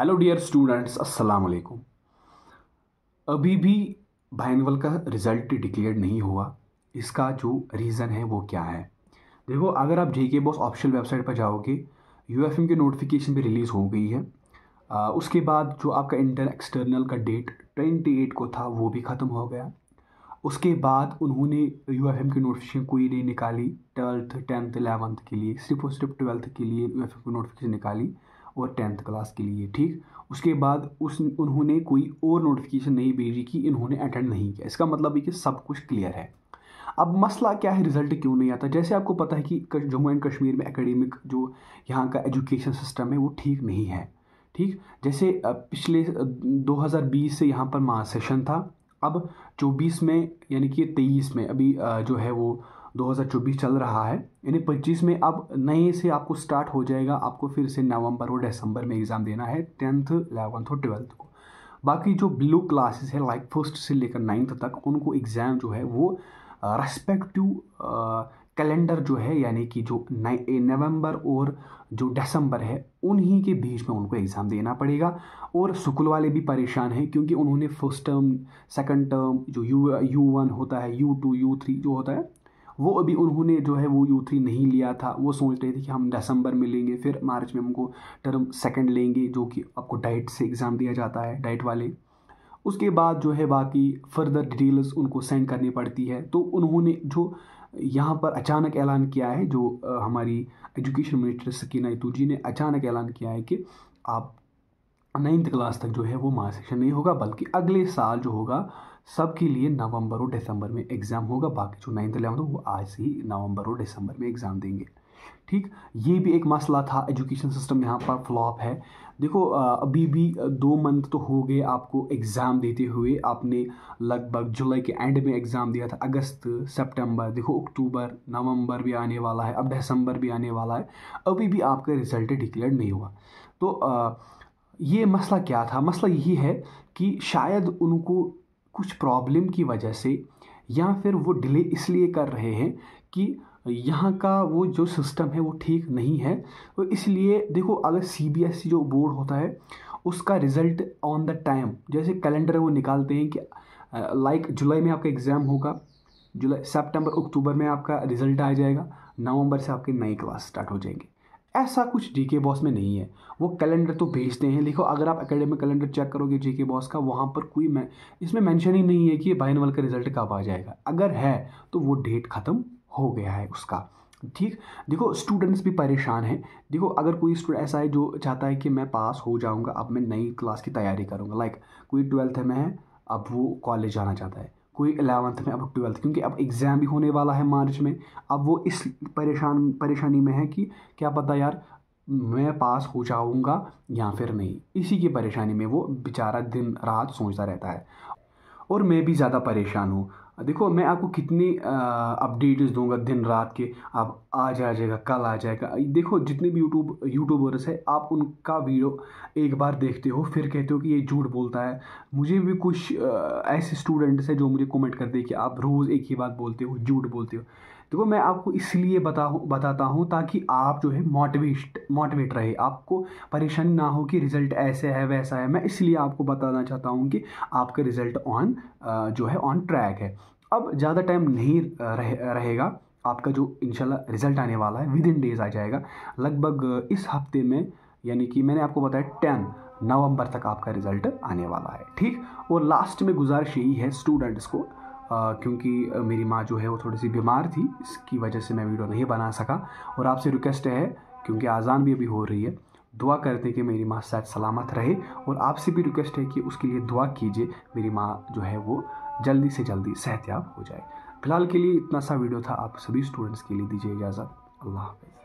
hello dear students अस्सलाम वालेकुम अभी भी भाइनवल का रिज़ल्ट डिक्लेयर नहीं हुआ इसका जो रीज़न है वो क्या है देखो अगर आप जे बॉस ऑफिशियल वेबसाइट पर जाओगे यू एफ एम की नोटिफिकेशन भी रिलीज़ हो गई है आ, उसके बाद जो आपका इंटर एक्सटर्नल का डेट ट्वेंटी एट को था वो भी ख़त्म हो गया उसके बाद उन्होंने यू एफ एम की नोटिफिकेशन कोई नहीं निकाली ट्वेल्थ टेंथ एलेवंथ के लिए सिर्फ और सिर्फ ट्वेल्थ के लिए यू एफ एम की नोटिफिकेशन निकाली और टेंथ क्लास के लिए ठीक उसके बाद उस उन्होंने कोई और नोटिफिकेशन नहीं भेजी कि इन्होंने अटेंड नहीं किया इसका मतलब है कि सब कुछ क्लियर है अब मसला क्या है रिज़ल्ट क्यों नहीं आता जैसे आपको पता है कि जम्मू एंड कश्मीर में एकेडमिक जो यहाँ का एजुकेशन सिस्टम है वो ठीक नहीं है ठीक जैसे पिछले 2020 से यहाँ पर महासेशन सेशन था अब 24 में यानी कि 23 में अभी जो है वो 2024 चल रहा है यानी 25 में अब नए से आपको स्टार्ट हो जाएगा आपको फिर से नवंबर और दिसंबर में एग्ज़ाम देना है टेंथ इलेवंथ और ट्वेल्थ को बाकी जो ब्लू क्लासेस है लाइक फर्स्ट से लेकर नाइन्थ तक उनको एग्ज़ाम जो है वो रेस्पेक्टिव कैलेंडर जो है यानी कि जो नवंबर और जो दिसंबर है उन्हीं के बीच में उनको एग्ज़ाम देना पड़ेगा और स्कूल वाले भी परेशान हैं क्योंकि उन्होंने फर्स्ट टर्म सेकंड टर्म जो यू यू वन होता है यू टू यू थ्री जो होता है वो अभी उन्होंने जो है वो यू थ्री नहीं लिया था वो सोच रहे थे कि हम दिसंबर में लेंगे फिर मार्च में हमको टर्म सेकंड लेंगे जो कि आपको डाइट से एग्ज़ाम दिया जाता है डाइट वाले उसके बाद जो है बाकी फर्दर डिटेल्स उनको सेंड करनी पड़ती है तो उन्होंने जो यहाँ पर अचानक ऐलान किया है जो हमारी एजुकेशन मिनिस्टर सकीना इतू जी ने अचानक ऐलान किया है कि आप नाइन्थ क्लास तक जो है वो मार्च सेक्शन नहीं होगा बल्कि अगले साल जो होगा सबके लिए नवंबर और दिसंबर में एग्ज़ाम होगा बाकी जो नाइन्थ इलेवंथ वो आज से ही नवंबर और दिसंबर में एग्ज़ाम देंगे ठीक ये भी एक मसला था एजुकेशन सिस्टम यहाँ पर फ्लॉप है देखो अभी भी दो मंथ तो हो गए आपको एग्ज़ाम देते हुए आपने लगभग जुलाई के एंड में एग्ज़ाम दिया था अगस्त सितंबर देखो अक्टूबर नवंबर भी आने वाला है अब दिसंबर भी आने वाला है अभी भी आपका रिजल्ट डिक्लेयर नहीं हुआ तो आ, ये मसला क्या था मसला यही है कि शायद उनको कुछ प्रॉब्लम की वजह से या फिर वो डिले इसलिए कर रहे हैं कि यहाँ का वो जो सिस्टम है वो ठीक नहीं है तो इसलिए देखो अगर सी बी एस ई जो बोर्ड होता है उसका रिज़ल्ट ऑन द टाइम जैसे कैलेंडर वो निकालते हैं कि लाइक जुलाई में आपका एग्ज़ाम होगा जुलाई सितंबर अक्टूबर में आपका रिज़ल्ट आ जाएगा नवंबर से आपके नई क्लास स्टार्ट हो जाएंगी ऐसा कुछ जी के बॉस में नहीं है वो कैलेंडर तो भेजते हैं देखो अगर आप अकेडमिक कैलेंडर चेक करोगे जी के बॉस का वहाँ पर कोई मैं इसमें मेंशन ही नहीं है कि बाइनवल का रिजल्ट कब आ जाएगा अगर है तो वो डेट ख़त्म हो गया है उसका ठीक देखो स्टूडेंट्स भी परेशान हैं देखो अगर कोई स्टूडेंट ऐसा है जो चाहता है कि मैं पास हो जाऊँगा अब मैं नई क्लास की तैयारी करूँगा लाइक कोई ट्वेल्थ में है अब वो कॉलेज जाना चाहता है कोई एलेवंथ में अब ट्वेल्थ क्योंकि अब एग्ज़ाम भी होने वाला है मार्च में अब वो इस परेशान परेशानी में है कि क्या पता यार मैं पास हो जाऊँगा या फिर नहीं इसी की परेशानी में वो बेचारा दिन रात सोचता रहता है और मैं भी ज़्यादा परेशान हूँ देखो मैं आपको कितनी अपडेट्स दूंगा दिन रात के आप आज आ जाएगा कल आ जाएगा देखो जितने भी यूट्यूब यूट्यूबर्स है आप उनका वीडियो एक बार देखते हो फिर कहते हो कि ये झूठ बोलता है मुझे भी कुछ ऐसे स्टूडेंट्स हैं जो मुझे कमेंट करते हैं कि आप रोज़ एक ही बात बोलते हो झूठ बोलते हो देखो मैं आपको इसलिए बता बताता हूँ ताकि आप जो है मोटिवेट मोटिवेट रहे आपको परेशानी ना हो कि रिज़ल्ट ऐसे है वैसा है मैं इसलिए आपको बताना चाहता हूँ कि आपका रिज़ल्ट ऑन जो है ऑन ट्रैक है अब ज़्यादा टाइम नहीं रहे रहेगा आपका जो इंशाल्लाह रिज़ल्ट आने वाला है विद इन डेज़ आ जाएगा लगभग इस हफ्ते में यानी कि मैंने आपको बताया टेन नवंबर तक आपका रिज़ल्ट आने वाला है ठीक और लास्ट में गुजारिश यही है स्टूडेंट्स को क्योंकि मेरी माँ जो है वो थोड़ी सी बीमार थी इसकी वजह से मैं वीडियो नहीं बना सका और आपसे रिक्वेस्ट है क्योंकि आज़ान भी अभी हो रही है दुआ करते कि मेरी माँ शायद सलामत रहे और आपसे भी रिक्वेस्ट है कि उसके लिए दुआ कीजिए मेरी माँ जो है वो जल्दी से जल्दी सेहतियाब हो जाए फिलहाल के लिए इतना सा वीडियो था आप सभी स्टूडेंट्स के लिए दीजिए इजाज़त अल्लाह हाफिज़